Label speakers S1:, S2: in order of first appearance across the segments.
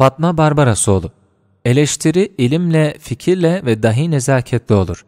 S1: Fatma Barbarasoğlu Eleştiri ilimle, fikirle ve dahi nezaketle olur.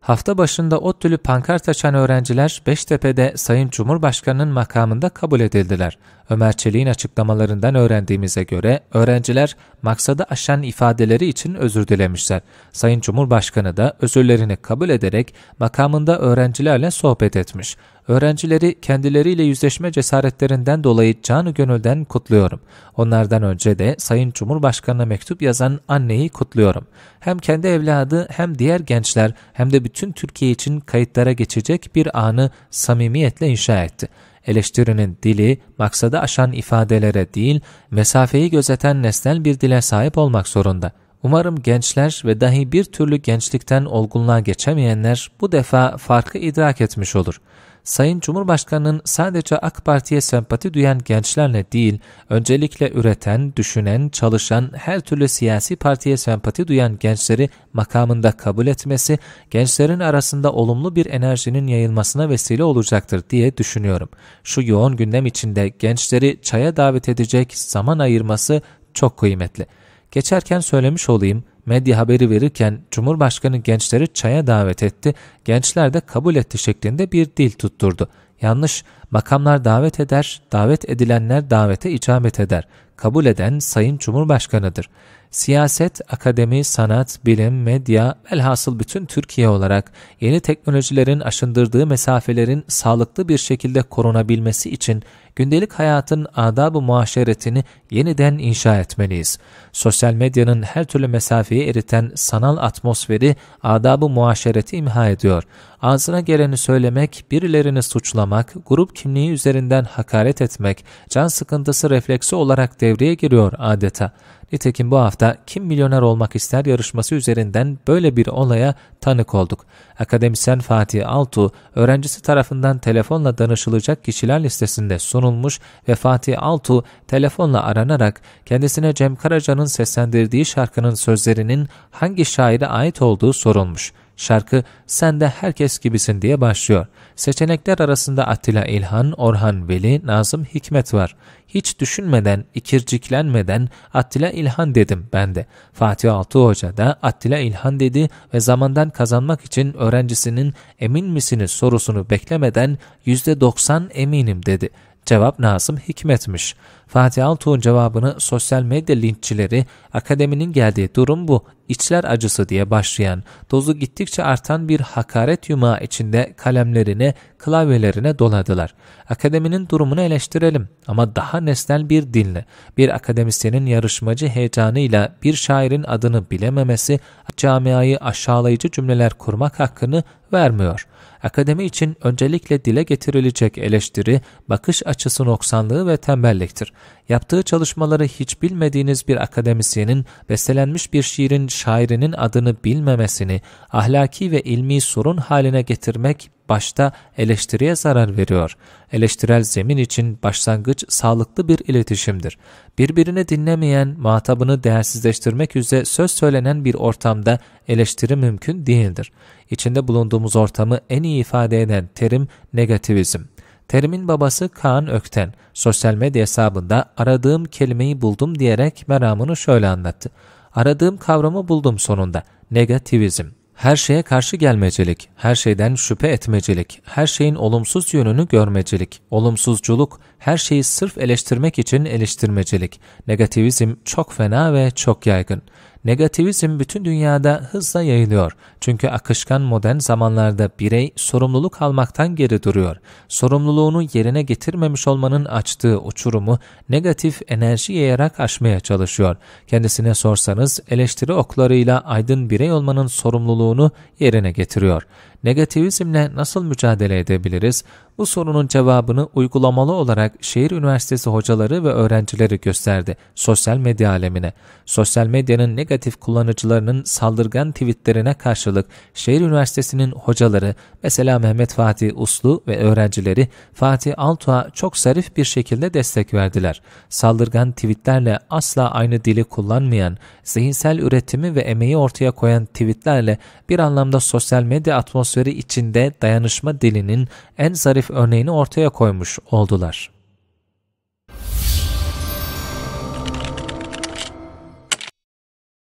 S1: Hafta başında ODTÜ'lü pankart açan öğrenciler Beştepe'de Sayın Cumhurbaşkanı'nın makamında kabul edildiler. Ömer Çelik'in açıklamalarından öğrendiğimize göre öğrenciler maksadı aşan ifadeleri için özür dilemişler. Sayın Cumhurbaşkanı da özürlerini kabul ederek makamında öğrencilerle sohbet etmiş. Öğrencileri kendileriyle yüzleşme cesaretlerinden dolayı canı gönülden kutluyorum. Onlardan önce de Sayın Cumhurbaşkanı'na mektup yazan anneyi kutluyorum. Hem kendi evladı hem diğer gençler hem de bütün Türkiye için kayıtlara geçecek bir anı samimiyetle inşa etti eleştirinin dili, maksada aşan ifadelere değil, mesafeyi gözeten nesnel bir dile sahip olmak zorunda. Umarım gençler ve dahi bir türlü gençlikten olgunluğa geçemeyenler bu defa farkı idrak etmiş olur. Sayın Cumhurbaşkanı'nın sadece AK Parti'ye sempati duyan gençlerle değil, öncelikle üreten, düşünen, çalışan, her türlü siyasi partiye sempati duyan gençleri makamında kabul etmesi, gençlerin arasında olumlu bir enerjinin yayılmasına vesile olacaktır diye düşünüyorum. Şu yoğun gündem içinde gençleri çaya davet edecek zaman ayırması çok kıymetli. Geçerken söylemiş olayım, Medya haberi verirken Cumhurbaşkanı gençleri çaya davet etti, gençler de kabul etti şeklinde bir dil tutturdu. Yanlış, makamlar davet eder, davet edilenler davete icabet eder. Kabul eden Sayın Cumhurbaşkanı'dır. Siyaset, akademi, sanat, bilim, medya, elhasıl bütün Türkiye olarak yeni teknolojilerin aşındırdığı mesafelerin sağlıklı bir şekilde korunabilmesi için gündelik hayatın adab-ı muaşeretini yeniden inşa etmeliyiz. Sosyal medyanın her türlü mesafeyi eriten sanal atmosferi adab-ı muaşereti imha ediyor. Ağzına geleni söylemek, birilerini suçlamak, suçlamak, grup kimliği üzerinden hakaret etmek, can sıkıntısı refleksi olarak devreye giriyor adeta. Nitekim bu hafta Kim Milyoner Olmak ister yarışması üzerinden böyle bir olaya tanık olduk. Akademisyen Fatih Altu, öğrencisi tarafından telefonla danışılacak kişiler listesinde sunulmuş ve Fatih Altu telefonla aranarak kendisine Cem Karaca'nın seslendirdiği şarkının sözlerinin hangi şaire ait olduğu sorulmuş. Şarkı Sen de Herkes Gibisin diye başlıyor. Seçenekler arasında Atilla İlhan, Orhan Veli, Nazım Hikmet var. Hiç düşünmeden, ikirciklenmeden Atilla İlhan dedim ben de. Fatih Altı Hoca da Atilla İlhan dedi ve zamandan kazanmak için öğrencisinin emin misiniz sorusunu beklemeden %90 eminim dedi. Cevap Nasım Hikmet'miş. Fatih Altuğ'un cevabını sosyal medya linççileri akademinin geldiği durum bu. İçler acısı diye başlayan, dozu gittikçe artan bir hakaret yumağı içinde kalemlerine, klavyelerine doladılar. Akademinin durumunu eleştirelim ama daha nesnel bir dinle, bir akademisyenin yarışmacı heyecanıyla bir şairin adını bilememesi camiayı aşağılayıcı cümleler kurmak hakkını vermiyor.'' akademi için öncelikle dile getirilecek eleştiri, bakış açısı noksanlığı ve tembelliktir. Yaptığı çalışmaları hiç bilmediğiniz bir akademisyenin, bestelenmiş bir şiirin şairinin adını bilmemesini, ahlaki ve ilmi sorun haline getirmek başta eleştiriye zarar veriyor. Eleştirel zemin için başlangıç sağlıklı bir iletişimdir. Birbirini dinlemeyen, muhatabını değersizleştirmek üzere söz söylenen bir ortamda eleştiri mümkün değildir. İçinde bulunduğumuz ortamı en iyi ifade eden terim negativizm. Terimin babası Kaan Ökten, sosyal medya hesabında aradığım kelimeyi buldum diyerek meramını şöyle anlattı. Aradığım kavramı buldum sonunda, negativizm her şeye karşı gelmecelik, her şeyden şüphe etmecelik, her şeyin olumsuz yönünü görmecelik, olumsuzculuk, her şeyi sırf eleştirmek için eleştirmecelik, negativizm çok fena ve çok yaygın. Negativizm bütün dünyada hızla yayılıyor. Çünkü akışkan modern zamanlarda birey sorumluluk almaktan geri duruyor. Sorumluluğunu yerine getirmemiş olmanın açtığı uçurumu negatif enerji yayarak aşmaya çalışıyor. Kendisine sorsanız eleştiri oklarıyla aydın birey olmanın sorumluluğunu yerine getiriyor. Negativizmle nasıl mücadele edebiliriz? Bu sorunun cevabını uygulamalı olarak şehir üniversitesi hocaları ve öğrencileri gösterdi sosyal medya alemine. Sosyal medyanın negatif kullanıcılarının saldırgan tweetlerine karşılık şehir üniversitesinin hocaları mesela Mehmet Fatih Uslu ve öğrencileri Fatih Altuğ'a çok zarif bir şekilde destek verdiler. Saldırgan tweetlerle asla aynı dili kullanmayan, zihinsel üretimi ve emeği ortaya koyan tweetlerle bir anlamda sosyal medya atmosferi atmosferi içinde dayanışma dilinin en zarif örneğini ortaya koymuş oldular.